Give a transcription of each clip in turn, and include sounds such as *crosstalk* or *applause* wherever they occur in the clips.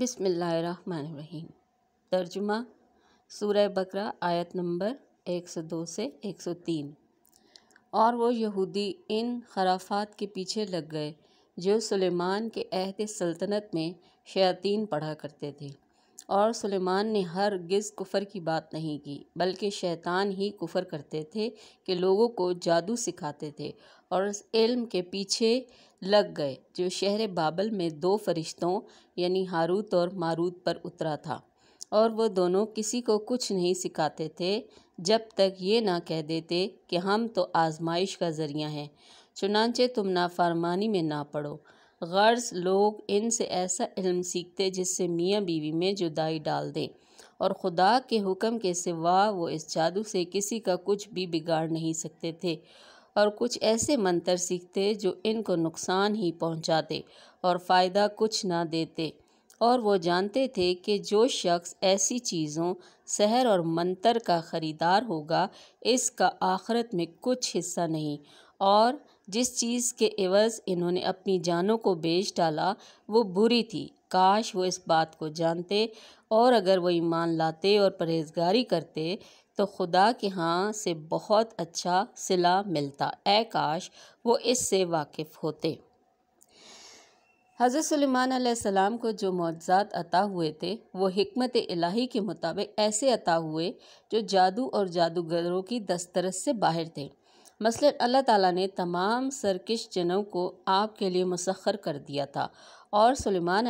बिसमीम तर्जुमा सूर्य बकरा आयत नंबर 102 से 103 और वो यहूदी इन खराफात के पीछे लग गए जो सुलेमान के अहद सल्तनत में शयातीन पढ़ा करते थे और सुलेमान ने गिज़ कुफ़र की बात नहीं की बल्कि शैतान ही कुफ़र करते थे कि लोगों को जादू सिखाते थे और उस इल्म के पीछे लग गए जो शहर बाबल में दो फरिश्तों यानी हारूत और मारूत पर उतरा था और वो दोनों किसी को कुछ नहीं सिखाते थे जब तक ये ना कह देते कि हम तो आजमाइश का ज़रिया हैं चुनाचे तुम नाफारमानी में ना पढ़ो गर्ज लोग इनसे ऐसा इल्म सीखते जिससे मियाँ बीवी में जुदाई डाल दें और खुदा के हुक्म के सिवा वो इस जादू से किसी का कुछ भी बिगाड़ नहीं सकते थे और कुछ ऐसे मंत्र सीखते जो इनको नुकसान ही पहुंचाते और फ़ायदा कुछ ना देते और वो जानते थे कि जो शख्स ऐसी चीज़ों शहर और मंत्र का ख़रीदार होगा इसका आखरत में कुछ हिस्सा नहीं और जिस चीज़ के एवज़ इन्होंने अपनी जानों को बेच डाला वो बुरी थी काश वो इस बात को जानते और अगर वो ईमान लाते और परहेजगारी करते तो खुदा के यहाँ से बहुत अच्छा सिला मिलता ए काश वो इससे वाकिफ़ होते हज़रत सलेमान को जो मुआजात अता हुए थे वो हमत इलाही के मुताबिक ऐसे अता हुए जो जादू और जादूगरों की दस्तरस से बाहर थे मसलन अल्लाह ताला ने तमाम सरकश जनों को आपके लिए मुसर कर दिया था और सुलेमान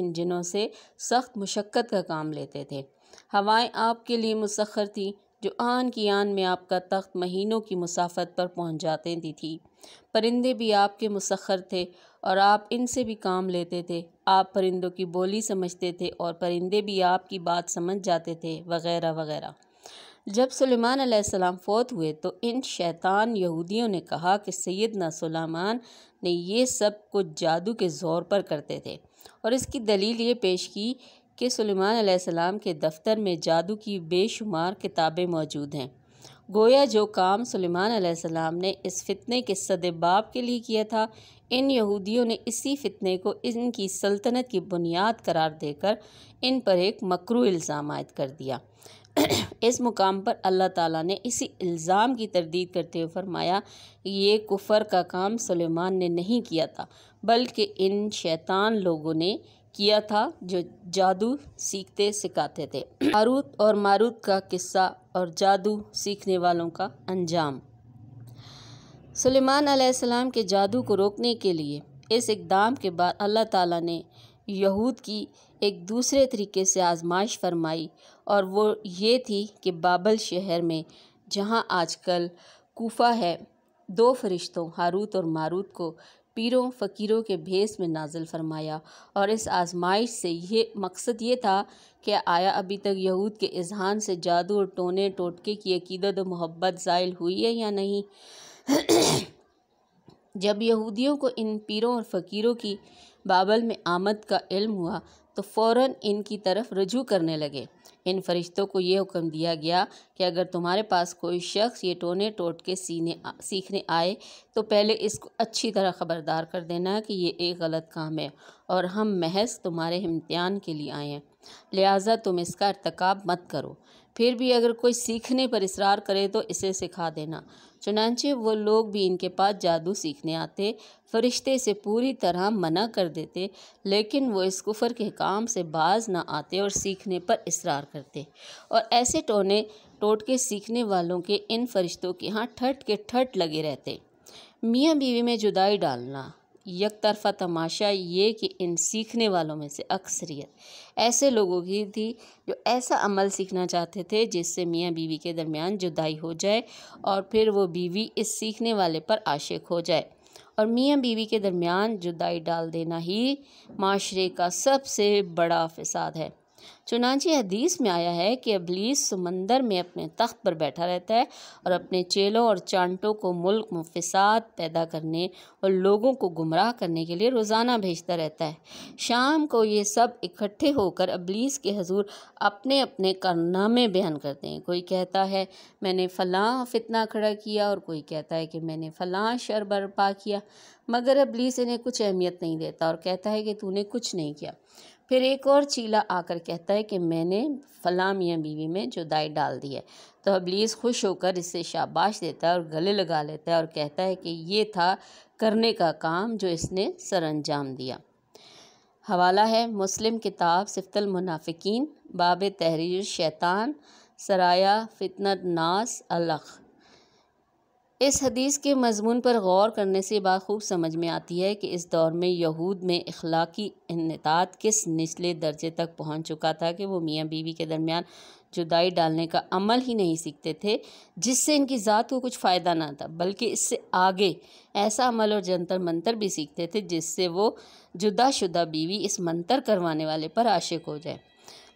इन जिनों से सख्त मुशक्क़त का काम लेते थे हवाएं आपके लिए मुसखर थी जो आन की आन में आपका तख्त महीनों की मुसाफत पर पहुंच जाते दी थी परिंदे भी आपके मुसखर थे और आप इनसे भी काम लेते थे आप परिंदों की बोली समझते थे और परिंदे भी आपकी बात समझ जाते थे वगैरह वगैरह जब सुलेमान सलाम फ़ौत हुए तो इन शैतान यहूदियों ने कहा कि सैदना सुलेमान ने ये सब कुछ जादू के ज़ोर पर करते थे और इसकी दलील ये पेश की कि सुलेमान सलाम के दफ्तर में जादू की बेशुमार किताबें मौजूद हैं गोया जो काम सुलेमान सलाम ने इस फितने के सदबाब के लिए किया था इन यहूदियों ने इसी फितने को इनकी सल्तनत की बुनियाद करार देकर इन पर एक मकरू इल्ज़ाम आयद कर दिया इस मुकाम पर अल्लाह ताला ने इसी इल्ज़ाम की तरदीद करते हुए फरमाया ये कुफ़र का काम सुलेमान ने नहीं किया था बल्कि इन शैतान लोगों ने किया था जो जादू सीखते सिखाते थे मारूत और मारूत का किस्सा और जादू सीखने वालों का अंजाम सुलेमान अलैहिस्सलाम के जादू को रोकने के लिए इस इकदाम के बाद अल्लाह ताला ने यहूद की एक दूसरे तरीके से आजमाइश फरमाई और वो ये थी कि बाबल शहर में जहाँ आजकल कोफा है दो फरिश्तों हारूत और मारूत को पीरों फ़कीरों के भेस में नाजिल फरमाया और इस आजमाइश से ये मकसद ये था कि आया अभी तक यहूद के इजहान से जादू और टोने टोटके की अकीदत और मोहब्बत ज़ायल हुई है या नहीं *clears throat* जब यहूदियों को इन पीरों और फ़कीरों की बाबल में आमद का इल्म हुआ तो फ़ौर इनकी तरफ रजू करने लगे इन फरिश्तों को ये हुक्म दिया गया कि अगर तुम्हारे पास कोई शख्स ये टोने टोट के सीने सीखने आए तो पहले इसको अच्छी तरह ख़बरदार कर देना कि ये एक गलत काम है और हम महज तुम्हारे इम्तहान के लिए आए हैं लिहाजा तुम इसका इरतकब मत करो फिर भी अगर कोई सीखने पर इसरार करे तो इसे सिखा देना चुनाचे वो लोग भी इनके पास जादू सीखने आते फरिश्ते से पूरी तरह मना कर देते लेकिन वो इस कुफर के काम से बाज ना आते और सीखने पर इसरार करते और ऐसे टोने टोटके सीखने वालों के इन फरिश्तों के यहाँ ठट के ठट लगे रहते मियाँ बीवी में जुदाई डालना यक तरफ़ा तमाशा ये कि इन सीखने वालों में से अक्सरियत ऐसे लोगों की थी जो ऐसा अमल सीखना चाहते थे जिससे मियाँ बीवी के दरमियान जुदाई हो जाए और फिर वो बीवी इस सीखने वाले पर आशिक हो जाए और मियाँ बीवी के दरमियान जुदाई डाल देना ही माशरे का सबसे बड़ा फसाद है चुनाची हदीस में आया है कि अबलीस समंदर में अपने तख्त पर बैठा रहता है और अपने चेलों और चांटों को मुल्क में पैदा करने और लोगों को गुमराह करने के लिए रोज़ाना भेजता रहता है शाम को ये सब इकट्ठे होकर अबलीस के हजूर अपने अपने कारनामे बयान करते हैं कोई कहता है मैंने फ़लाँ फितना खड़ा किया और कोई कहता है कि मैंने फ़लाँ शर बर्पा किया मगर अबलीस इन्हें कुछ अहमियत नहीं देता और कहता है कि तूने कुछ नहीं किया फिर एक और चीला आकर कहता है कि मैंने फलामिया बीवी में जुदाई डाल दी है तो अबलीस खुश होकर इसे शाबाश देता है और गले लगा लेता है और कहता है कि ये था करने का काम जो इसने सर अंजाम दिया हवाला है मुस्लिम किताब सिफ्तल मुनाफिकीन बाब तहरीर शैतान सराया फितनत नास अलख इस हदीस के मजमून पर गौर करने से बात खूब समझ में आती है कि इस दौर में यहूद में अखलाकी इनतात किस निचले दर्जे तक पहुंच चुका था कि वो मियाँ बीवी के दरमियान जुदाई डालने का अमल ही नहीं सीखते थे जिससे इनकी ज़ात को कुछ फ़ायदा ना था बल्कि इससे आगे ऐसा अमल और जंतर मंतर भी सीखते थे जिससे वो जुदा शुदा बीवी इस मंतर करवाने वाले पर आशिक हो जाए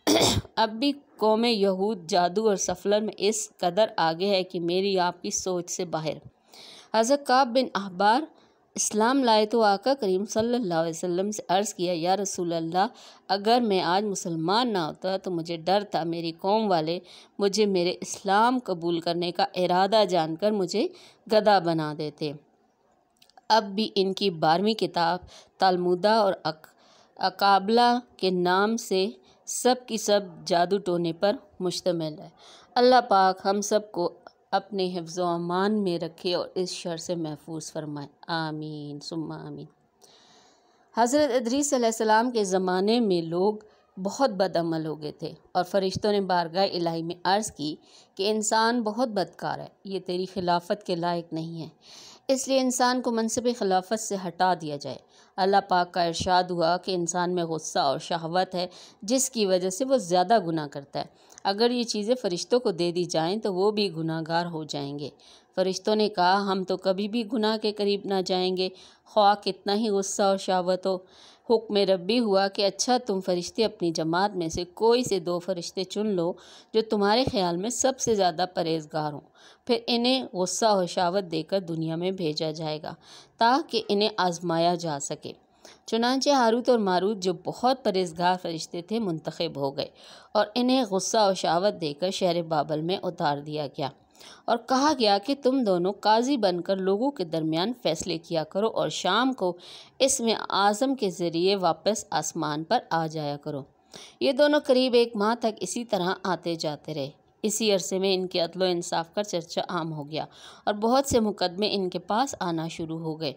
अब भी कौम यहूद जादू और सफलर में इस कदर आगे है कि मेरी आपकी सोच से बाहर हज़रत काब बिन अहबार इस्लाम लाए तो आका करीम सल्लल्लाहु अलैहि वसल्लम से अर्ज़ किया या रसूल अल्लाह अगर मैं आज मुसलमान ना होता तो मुझे डर था मेरी कौम वाले मुझे मेरे इस्लाम कबूल करने का इरादा जानकर मुझे गदा बना देते अब भी इनकी बारहवीं किताब तलमुदा और अक, अकाबला के नाम से सब की सब जादू टोने पर मुश्तम है अल्लाह पाक हम सब को अपने हिफ्ज़ अमान में रखे और इस शर से महफूज फरमाए आमीन सुम्मा आमीन हज़रत अदरीसम के ज़माने में लोग बहुत बदअमल हो गए थे और फरिश्तों ने बारगाह इलाही में अर्ज़ की कि इंसान बहुत बदकार है ये तेरी खिलाफत के लायक नहीं है इसलिए इंसान को मनसब खिलाफत से हटा दिया जाए अल्लाह पाक का इरशाद हुआ कि इंसान में गुस्सा और शहवत है जिसकी वजह से वो ज़्यादा गुनाह करता है अगर ये चीज़ें फ़रिश्तों को दे दी जाएं तो वो भी गुनाहगार हो जाएंगे फ़रिश्तों ने कहा हम तो कभी भी गुनाह के करीब ना जाएंगे ख्वा कितना ही गुस्सा और शहावत हो हुक्म रबी हुआ कि अच्छा तुम फरिश्ते अपनी जमात में से कोई से दो फरिश्ते चुन लो जो तुम्हारे ख्याल में सबसे ज़्यादा परहेजगार हों फिर इन्हें गुस्सा और शावत देकर दुनिया में भेजा जाएगा ताकि इन्हें आजमाया जा सके चुनाचे हारूत और मारूत जो बहुत परहेजगार फरिश्ते थे मुंतखब हो गए और इन्हें गुस्सा और शावत देकर शहर बाबल में उतार दिया गया और कहा गया कि तुम दोनों काजी बनकर लोगों के दरमियान फैसले किया करो और शाम को इसमें आज़म के ज़रिए वापस आसमान पर आ जाया करो ये दोनों करीब एक माह तक इसी तरह आते जाते रहे इसी अरसे में इनके अदलो इंसाफ का चर्चा आम हो गया और बहुत से मुकदमे इनके पास आना शुरू हो गए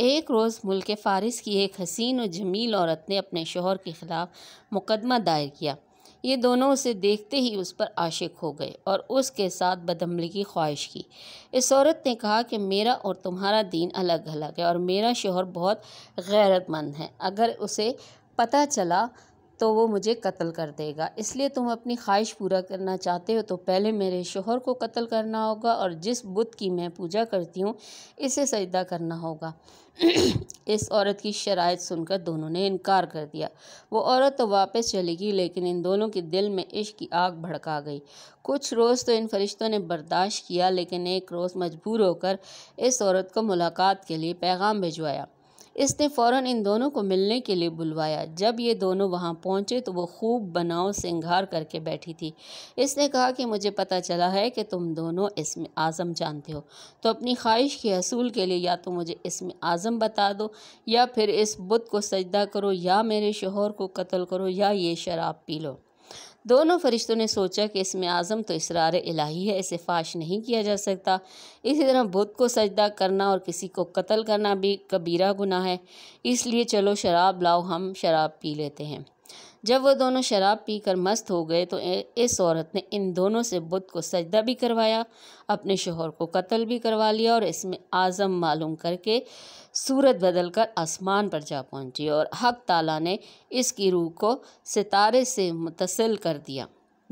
एक रोज़ मुल्क फ़ारिस की एक हसीन और जमील औरत ने अपने शोहर के ख़िलाफ़ मुकदमा दायर किया ये दोनों उसे देखते ही उस पर आशिक हो गए और उसके साथ बदमली की ख्वाहिश की इस औरत ने कहा कि मेरा और तुम्हारा दीन अलग अलग है और मेरा शोहर बहुत गैरतमंद है अगर उसे पता चला तो वो मुझे कत्ल कर देगा इसलिए तुम अपनी ख्वाहिश पूरा करना चाहते हो तो पहले मेरे शोहर को कत्ल करना होगा और जिस बुत की मैं पूजा करती हूँ इसे सजदा करना होगा *clears throat* इस औरत की शराय सुनकर दोनों ने इनकार कर दिया वो औरत तो वापस चली गई लेकिन इन दोनों के दिल में इश्क की आग भड़का गई कुछ रोज़ तो इन फरिश्तों ने बर्दाश्त किया लेकिन एक रोज़ मजबूर होकर इस औरत को मुलाकात के लिए पैगाम भिजवाया इसने फौरन इन दोनों को मिलने के लिए बुलवाया जब ये दोनों वहाँ पहुँचे तो वो खूब बनाव सिंगार करके बैठी थी इसने कहा कि मुझे पता चला है कि तुम दोनों इसमें आज़म जानते हो तो अपनी ख्वाहिश के असूल के लिए या तो मुझे इसमें आज़म बता दो या फिर इस बुत को सजदा करो या मेरे शोहर को कत्ल करो या ये शराब पी लो दोनों फरिश्तों ने सोचा कि इसमें आज़म तो इसरार इलाही है इसे फाश नहीं किया जा सकता इसी तरह बुद्ध को सजदा करना और किसी को कत्ल करना भी कबीरा गुनाह है इसलिए चलो शराब लाओ हम शराब पी लेते हैं जब वह दोनों शराब पीकर मस्त हो गए तो इस औरत ने इन दोनों से बुद्ध को सजदा भी करवाया अपने शोहर को कत्ल भी करवा लिया और इसमें आज़म मालूम करके सूरत बदल कर आसमान पर जा पहुंची और हक ताला ने इसकी रूह को सितारे से मुतसिल कर दिया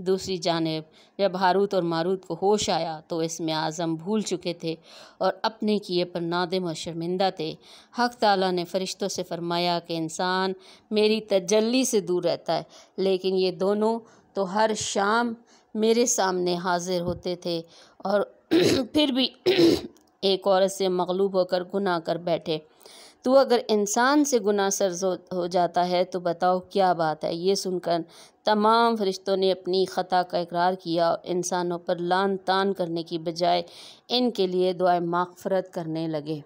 दूसरी जानब जब हारूत और मारूत को होश आया तो इसमें आज़म भूल चुके थे और अपने किए पर नादिम और शर्मिंदा थे हक ताला ने फ़रिश्तों से फरमाया कि इंसान मेरी तजल्ली से दूर रहता है लेकिन ये दोनों तो हर शाम मेरे सामने हाजिर होते थे और *clears throat* फिर भी *clears throat* एक औरत से मकलूब होकर गुनाह कर बैठे तो अगर इंसान से गुना सर्ज हो जाता है तो बताओ क्या बात है ये सुनकर तमाम फरिश्तों ने अपनी ख़ता का इकरार किया और इंसानों पर लान तान करने की बजाय इनके लिए दुआ माफ़रत करने लगे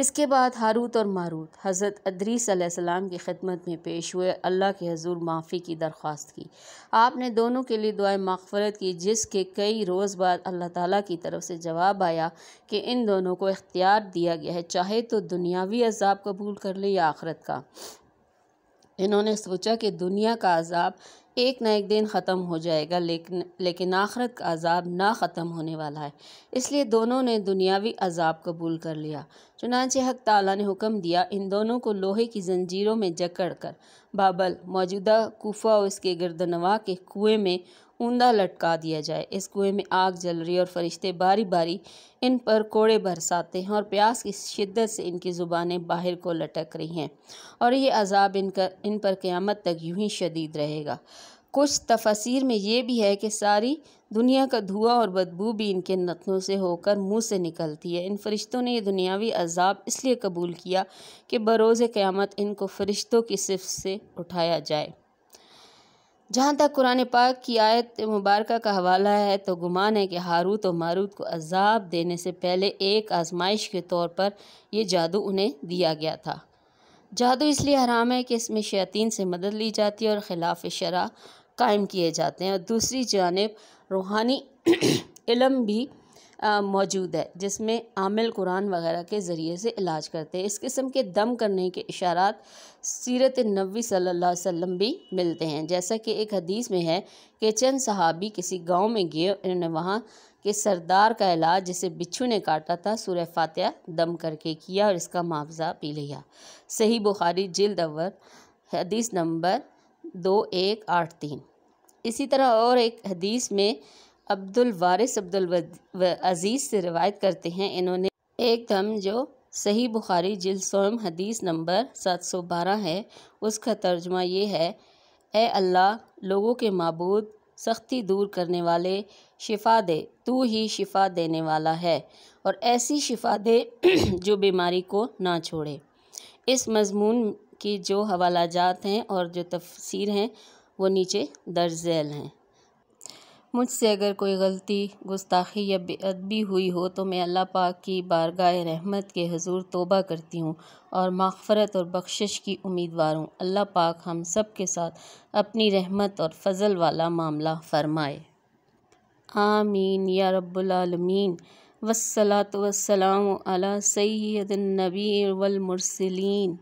इसके बाद हारूत और मारूत हज़रत अदरीस सलाम की खिदमत में पेश हुए अल्लाह के हजूर माफ़ी की दरख्वास्त की आपने दोनों के लिए दुआ मगफरत की जिसके कई रोज़ बाद अल्लाह ताली की तरफ से जवाब आया कि इन दोनों को इख्तियार दिया गया है चाहे तो दुनियावी अजाब कबूल कर ले या आखरत का इन्होंने सोचा कि दुनिया का अजाब एक ना एक दिन ख़त्म हो जाएगा लेकिन लेकिन आखरत का अजाब ना ख़त्म होने वाला है इसलिए दोनों ने दुनियावी अजाब कबूल कर लिया चुनाच हक ताला ने हुक्म दिया इन दोनों को लोहे की जंजीरों में जकड़ कर बाबल मौजूदा कोफा और इसके गर्दनवा के कुएं में ऊंधा लटका दिया जाए इस कुएं में आग जल रही और फरिश्ते बारी बारी इन पर कोड़े बरसाते हैं और प्यास की शिद्दत से इनकी ज़ुबानें बाहर को लटक रही हैं और ये अजाब इनका इन पर क़्यामत तक यूं ही शदीद रहेगा कुछ तफसीर में ये भी है कि सारी दुनिया का धुआं और बदबू भी इनके नथनों से होकर मुंह से निकलती है इन फरिश्तों ने यह दुनियावी अजाब इसलिए कबूल किया कि बरोज़ क़्यामत इनको फरिश्तों की सिफ से उठाया जाए जहाँ तक कुरान पाक की आयत मुबारक का हवाला है तो गुमान है कि हारूत और मारूत को अजाब देने से पहले एक आजमाइश के तौर पर यह जादू उन्हें दिया गया था जादू इसलिए हराम है कि इसमें शयातीन से मदद ली जाती है और ख़िलाफ़ शरा कायम किए जाते हैं और दूसरी जानब रूहानी *clears throat* इलम भी मौजूद है जिसमें आमिल कुरान वगैरह के ज़रिए से इलाज करते हैं इस किस्म के दम करने के इशारात सीरत नबी सल्लल्लाहु अलैहि वसल्लम भी मिलते हैं जैसा कि एक हदीस में है कि चंद सहाबी किसी गांव में गए उन्होंने वहाँ के सरदार का इलाज जिसे बिच्छू ने काटा था सूर्य फातह दम करके किया और इसका मुआवजा पी लिया सही बुखारी जल्द अवर हदीस नंबर दो एक आठ तीन इसी तरह और एक हदीस में अब्दुल वारिस अब्दुल अजीज़ से रिवायत करते हैं इन्होंने एक दम जो सही बुखारी जिल सोम हदीस नंबर 712 है उसका तर्जमा ये है ए अल्लाह लोगों के मबूद सख्ती दूर करने वाले शिफा दे तू ही शिफा देने वाला है और ऐसी शिफा दे *clears throat* जो बीमारी को ना छोड़े इस मजमून की जो हवाला जात हैं और जो तफसीर हैं वो नीचे दर्ज हैं मुझसे अगर कोई गलती गुस्ताखी या बेअदबी हुई हो तो मैं अल्लाह पाक की बारगाह रहमत के हजूर तोबा करती हूँ और मगफ़रत और बख्शिश की उम्मीदवार हूँ अल्लाह पाक हम सब के साथ अपनी रहमत और फजल वाला मामला फ़रमाए आमीन या रब्बुलमीन वसलात वसलाम अला सैदनबी वलमरसलिन